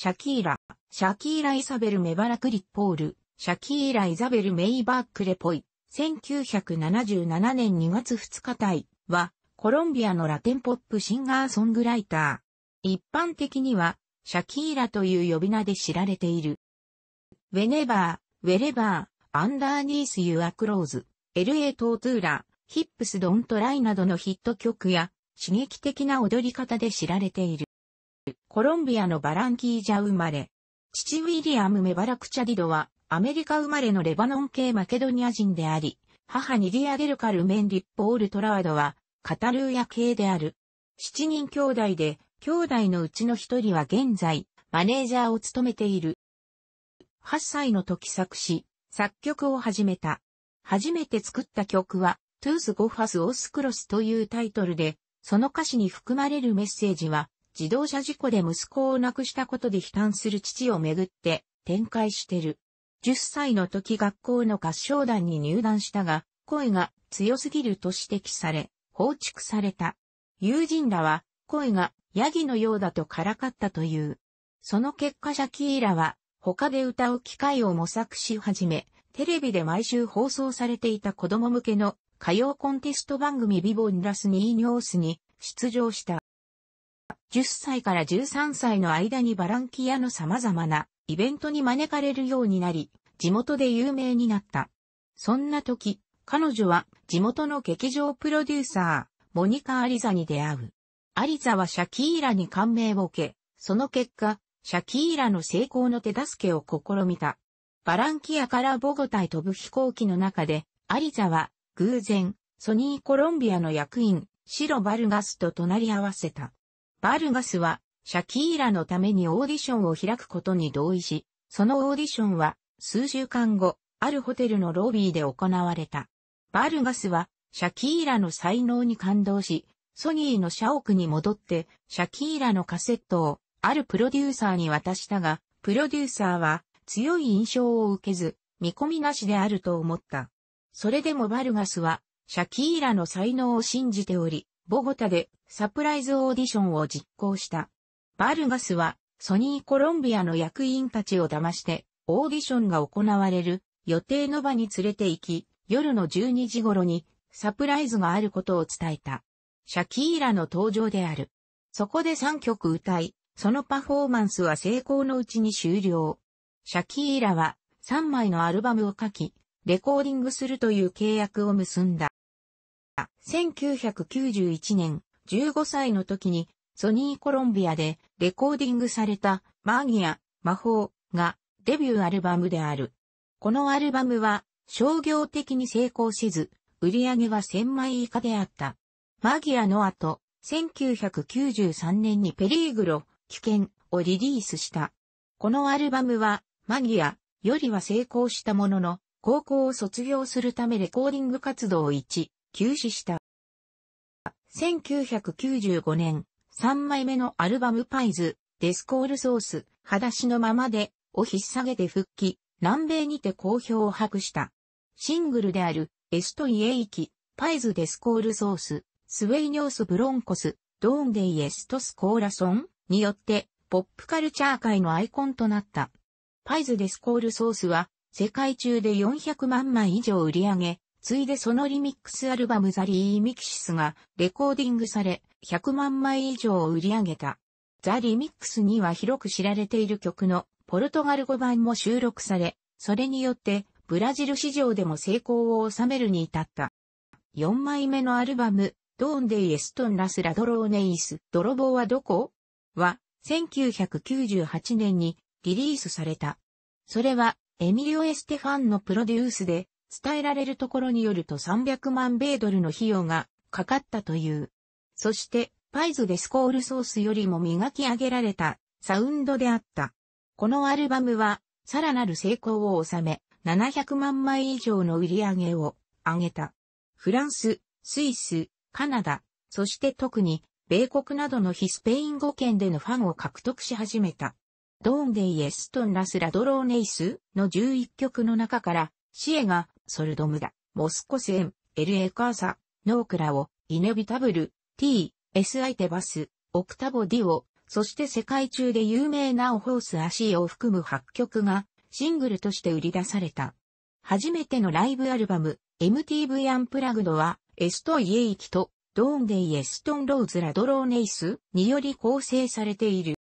シャキーラ、シャキーラ・イサベル・メバラクリッポール、シャキーラ・イザベル・メイバークレポイ、1977年2月2日対は、コロンビアのラテンポップシンガーソングライター。一般的には、シャキーラという呼び名で知られている。ウェネバー、ウェレバー、アンダーニース・ユア・クローズ、LA トー r a ーラ、ヒップス・ドント・ライなどのヒット曲や、刺激的な踊り方で知られている。コロンビアのバランキージャ生まれ。父ウィリアム・メバラクチャディドは、アメリカ生まれのレバノン系マケドニア人であり、母ニディア・デルカル・メン・リッポール・トラワドは、カタルーヤ系である。七人兄弟で、兄弟のうちの一人は現在、マネージャーを務めている。8歳の時作詞、作曲を始めた。初めて作った曲は、トゥース・ゴファス・オスクロスというタイトルで、その歌詞に含まれるメッセージは、自動車事故で息子を亡くしたことで悲嘆する父をめぐって展開してる。10歳の時学校の合唱団に入団したが、声が強すぎると指摘され、放逐された。友人らは、声がヤギのようだとからかったという。その結果シャキーラは、他で歌う機会を模索し始め、テレビで毎週放送されていた子供向けの歌謡コンテスト番組ビボンラスニーニョースに出場した。10歳から13歳の間にバランキアの様々なイベントに招かれるようになり、地元で有名になった。そんな時、彼女は地元の劇場プロデューサー、モニカ・アリザに出会う。アリザはシャキーラに感銘を受け、その結果、シャキーラの成功の手助けを試みた。バランキアからボゴタへ飛ぶ飛行機の中で、アリザは偶然、ソニーコロンビアの役員、シロ・バルガスと隣り合わせた。バルガスは、シャキーラのためにオーディションを開くことに同意し、そのオーディションは、数週間後、あるホテルのロビーで行われた。バルガスは、シャキーラの才能に感動し、ソニーの社屋に戻って、シャキーラのカセットを、あるプロデューサーに渡したが、プロデューサーは、強い印象を受けず、見込みなしであると思った。それでもバルガスは、シャキーラの才能を信じており、ボゴタでサプライズオーディションを実行した。バルガスはソニーコロンビアの役員たちを騙してオーディションが行われる予定の場に連れて行き、夜の12時頃にサプライズがあることを伝えた。シャキーラの登場である。そこで3曲歌い、そのパフォーマンスは成功のうちに終了。シャキーラは3枚のアルバムを書き、レコーディングするという契約を結んだ。1991年15歳の時にソニーコロンビアでレコーディングされたマーギア魔法がデビューアルバムである。このアルバムは商業的に成功せず売り上げは1000枚以下であった。マギアの後、1993年にペリーグロ、危険をリリースした。このアルバムはマギアよりは成功したものの、高校を卒業するためレコーディング活動1、休止した。1995年、3枚目のアルバムパイズ、デスコールソース、裸足のままで、を引っ提げて復帰、南米にて好評を博した。シングルである、エストイエイキ、パイズデスコールソース、スウェイニョースブロンコス、ドーンデイエストスコーラソンによって、ポップカルチャー界のアイコンとなった。パイズデスコールソースは、世界中で400万枚以上売り上げ、ついでそのリミックスアルバムザリーミキシスがレコーディングされ、100万枚以上を売り上げた。ザ・リミックスには広く知られている曲のポルトガル語版も収録され、それによってブラジル市場でも成功を収めるに至った。4枚目のアルバム、ドーンデイエストンラスラドローネイス、泥棒はどこは、1998年にリリースされた。それは、エミリオ・エステファンのプロデュースで、伝えられるところによると300万米ドルの費用がかかったという。そして、パイズでスコールソースよりも磨き上げられたサウンドであった。このアルバムは、さらなる成功を収め、700万枚以上の売り上げを上げた。フランス、スイス、カナダ、そして特に、米国などの非スペイン語圏でのファンを獲得し始めた。ドーンデイエストンラスラドローネイスの11曲の中から、シエがソルドムダ、モスコセエン、LA カーサ、ノークラオ、イネビタブル、T、SI テバス、オクタボディオ、そして世界中で有名なオホースアシーを含む8曲がシングルとして売り出された。初めてのライブアルバム MTV アンプラグドはエストイエイキとドーンデイエストンローズラドローネイスにより構成されている。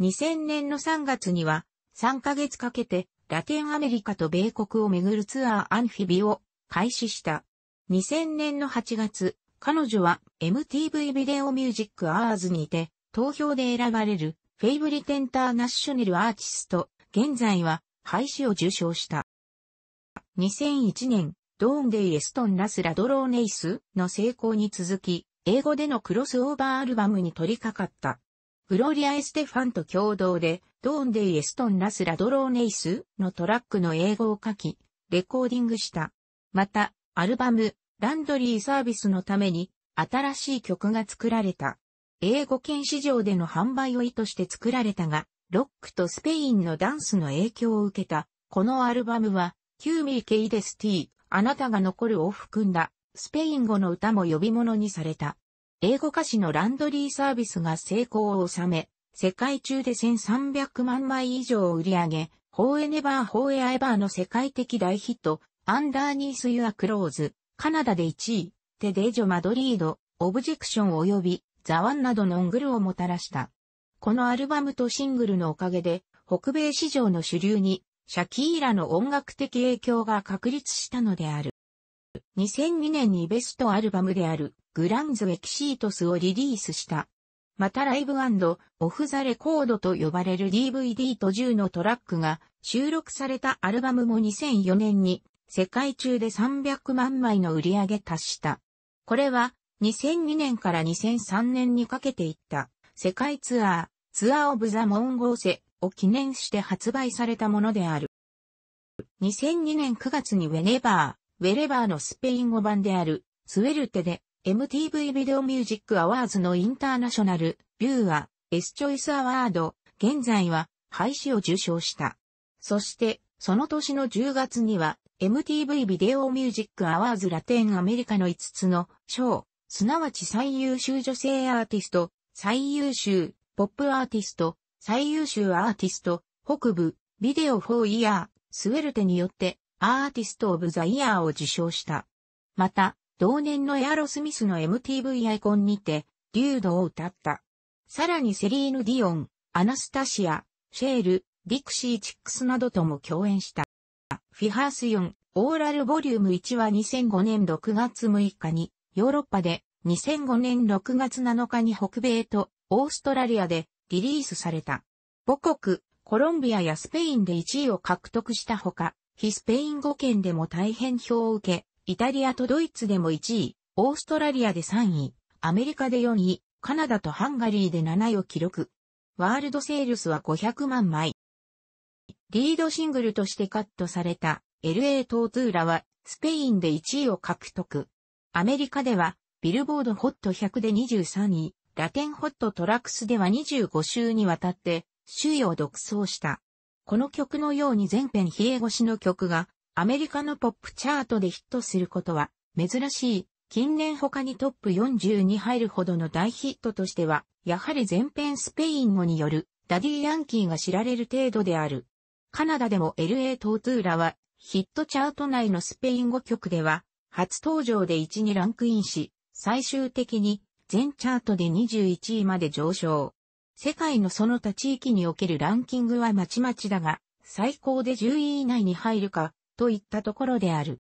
2000年の3月には3ヶ月かけてラテンアメリカと米国をめぐるツアーアンフィビを開始した。2000年の8月、彼女は MTV ビデオミュージックアーズにて投票で選ばれるフェイブリテンターナッショナルアーティスト、現在は廃止を受賞した。2001年、ドーンデイ・エストン・ラス・ラドローネイスの成功に続き、英語でのクロスオーバーアルバムに取り掛かった。グロリア・エステファンと共同で、ドーンデイ・エストン・ラス・ラドローネイスのトラックの英語を書き、レコーディングした。また、アルバム、ランドリーサービスのために、新しい曲が作られた。英語圏市場での販売を意図して作られたが、ロックとスペインのダンスの影響を受けた。このアルバムは、キューミー・ケイデス・ティー、あなたが残るを含んだ、スペイン語の歌も呼び物にされた。英語歌詞のランドリーサービスが成功を収め、世界中で1300万枚以上を売り上げ、ホーエネバーホーエアエバーの世界的大ヒット、アンダーニースユアクローズ、カナダで1位、テデージョマドリード、オブジェクション及び、ザワンなどのオングルをもたらした。このアルバムとシングルのおかげで、北米市場の主流に、シャキーラの音楽的影響が確立したのである。2002年にベストアルバムであるグランズ・エキシートスをリリースした。またライブオフ・ザ・レコードと呼ばれる DVD と10のトラックが収録されたアルバムも2004年に世界中で300万枚の売り上げ達した。これは2002年から2003年にかけていった世界ツアー、ツアー・オブ・ザ・モンゴーセを記念して発売されたものである。2002年9月にウェネバー、ウェレバーのスペイン語版であるスウェルテで MTV ビデオミュージックアワーズのインターナショナル、ビューア、S チョイスアワード、現在は、廃止を受賞した。そして、その年の10月には、MTV ビデオミュージックアワーズラテンアメリカの5つの賞、すなわち最優秀女性アーティスト、最優秀ポップアーティスト、最優秀アーティスト、北部、ビデオフォーイヤー、スウェルテによって、アーティスト・オブ・ザ・イヤーを受賞した。また、同年のエアロスミスの MTV アイコンにて、リュードを歌った。さらにセリーヌ・ディオン、アナスタシア、シェール、ディクシー・チックスなどとも共演した。フィハースヨン、オーラルボリューム1は2005年6月6日に、ヨーロッパで、2005年6月7日に北米とオーストラリアでリリースされた。母国、コロンビアやスペインで1位を獲得したほか、非スペイン語圏でも大変評を受け、イタリアとドイツでも1位、オーストラリアで3位、アメリカで4位、カナダとハンガリーで7位を記録。ワールドセールスは500万枚。リードシングルとしてカットされた LA トーツーラはスペインで1位を獲得。アメリカではビルボードホット100で23位、ラテンホットトラックスでは25週にわたって首位を独走した。この曲のように全編冷え越しの曲がアメリカのポップチャートでヒットすることは珍しい。近年他にトップ40に入るほどの大ヒットとしては、やはり全編スペイン語によるダディ・ヤンキーが知られる程度である。カナダでも LA トートゥーラはヒットチャート内のスペイン語曲では初登場で1にランクインし、最終的に全チャートで21位まで上昇。世界のその他地域におけるランキングはまちまちだが、最高で10位以内に入るか、といったところである。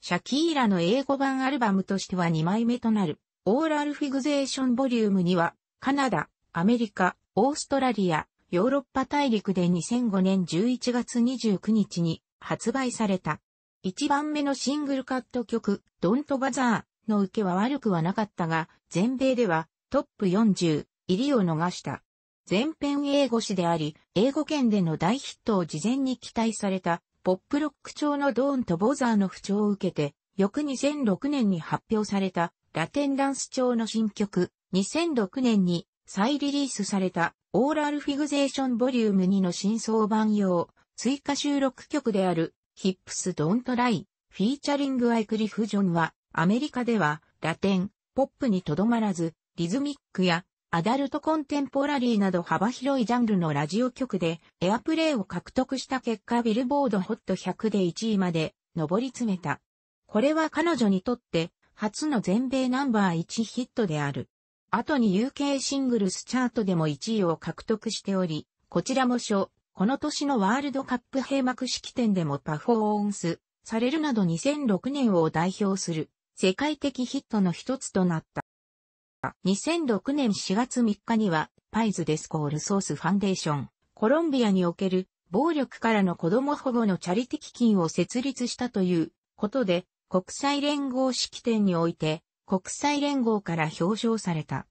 シャキーラの英語版アルバムとしては2枚目となる、オーラルフィグゼーションボリュームには、カナダ、アメリカ、オーストラリア、ヨーロッパ大陸で2005年11月29日に発売された。1番目のシングルカット曲、ドントバザーの受けは悪くはなかったが、全米ではトップ40入りを逃した。全編英語詞であり、英語圏での大ヒットを事前に期待されたポップロック調のドーンとボザーの不調を受けて、翌2006年に発表されたラテンダンス調の新曲、2006年に再リリースされたオーラルフィグゼーションボリューム2の新装版用、追加収録曲であるヒップスドントライ、フィーチャリングアイクリフジョンはアメリカではラテン、ポップにとどまらず、リズミックやアダルトコンテンポラリーなど幅広いジャンルのラジオ局でエアプレイを獲得した結果ビルボードホット100で1位まで上り詰めた。これは彼女にとって初の全米ナンバー1ヒットである。後に UK シングルスチャートでも1位を獲得しており、こちらも初、この年のワールドカップ閉幕式典でもパフォーンスされるなど2006年を代表する世界的ヒットの一つとなった。2006年4月3日には、パイズ・デスコール・ソース・ファンデーション、コロンビアにおける暴力からの子供保護のチャリティ基金を設立したということで、国際連合式典において、国際連合から表彰された。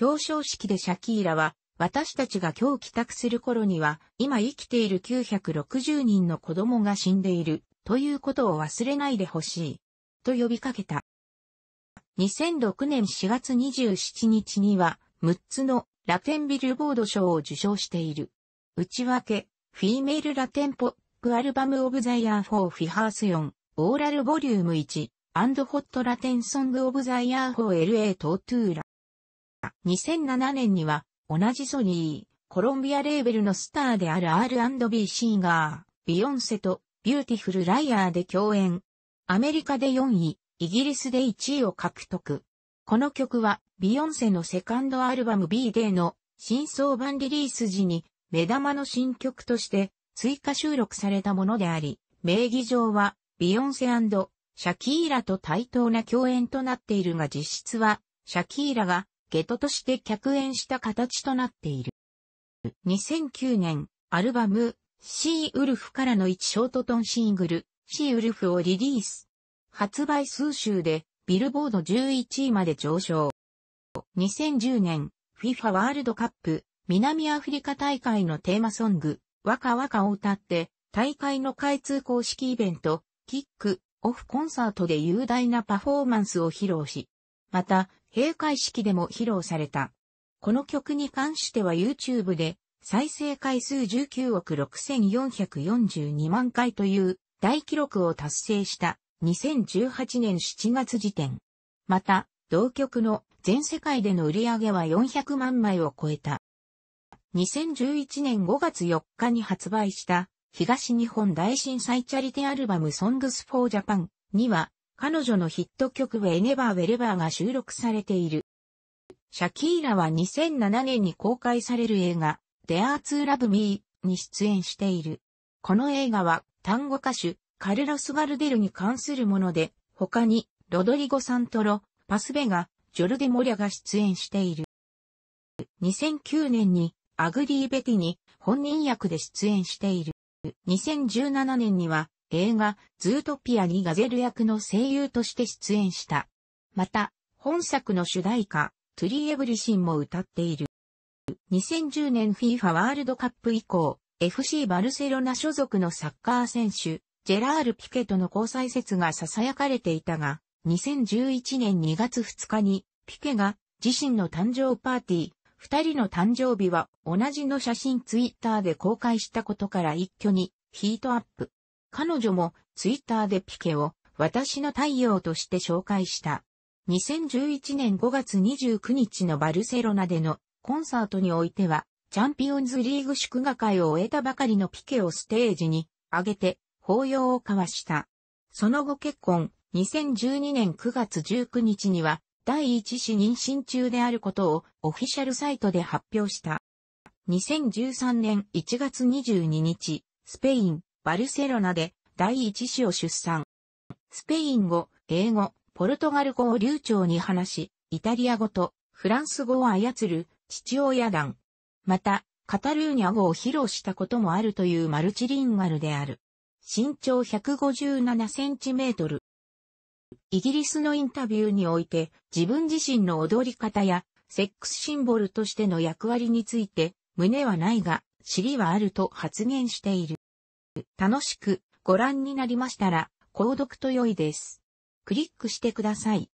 表彰式でシャキーラは、私たちが今日帰宅する頃には、今生きている960人の子供が死んでいる、ということを忘れないでほしい。と呼びかけた。2006年4月27日には、6つのラテンビルボード賞を受賞している。内訳、フィーメールラテンポップアルバムオブザイヤー4フィハース4、オーラルボリューム1、アンドホットラテンソングオブザイヤー 4LA トートゥーラ。2007年には、同じソニー、コロンビアレーベルのスターである R&B シンガー、ビヨンセとビューティフルライヤーで共演。アメリカで4位、イギリスで1位を獲得。この曲は、ビヨンセのセカンドアルバム B デーの新装版リリース時に、目玉の新曲として追加収録されたものであり、名義上は、ビヨンセシャキーラと対等な共演となっているが実質は、シャキーラがゲトとして客演した形となっている。2009年、アルバム、シーウルフからの1ショートトンシングル、シーウルフをリリース。発売数週でビルボード11位まで上昇。2010年 FIFA ワールドカップ南アフリカ大会のテーマソングワカワカを歌って大会の開通公式イベントキックオフコンサートで雄大なパフォーマンスを披露し、また閉会式でも披露された。この曲に関しては YouTube で再生回数19億6442万回という大記録を達成した2018年7月時点。また、同曲の全世界での売り上げは400万枚を超えた。2011年5月4日に発売した東日本大震災チャリティアルバム Songs for Japan には彼女のヒット曲 Whenever Wherever が収録されている。シャキーラは2007年に公開される映画 Dare to Love Me に出演している。この映画は単語歌手カルラス・バルデルに関するもので、他に、ロドリゴ・サントロ、パスベガ、ジョルデ・モリャが出演している。2009年に、アグリー・ベティに本人役で出演している。2017年には、映画、ズートピアにガゼル役の声優として出演した。また、本作の主題歌、トゥリー・エブリシンも歌っている。2010年 FIFA ワールドカップ以降、FC バルセロナ所属のサッカー選手、ジェラール・ピケとの交際説が囁かれていたが、2011年2月2日に、ピケが自身の誕生パーティー、二人の誕生日は同じの写真ツイッターで公開したことから一挙にヒートアップ。彼女もツイッターでピケを私の太陽として紹介した。2011年5月29日のバルセロナでのコンサートにおいては、チャンピオンズリーグ祝賀会を終えたばかりのピケをステージに上げて、法要を交わした。その後結婚、2012年9月19日には、第一子妊娠中であることをオフィシャルサイトで発表した。2013年1月22日、スペイン、バルセロナで第一子を出産。スペイン語、英語、ポルトガル語を流暢に話し、イタリア語とフランス語を操る父親団。また、カタルーニャ語を披露したこともあるというマルチリンガルである。身長157センチメートル。イギリスのインタビューにおいて、自分自身の踊り方や、セックスシンボルとしての役割について、胸はないが、尻はあると発言している。楽しくご覧になりましたら、購読と良いです。クリックしてください。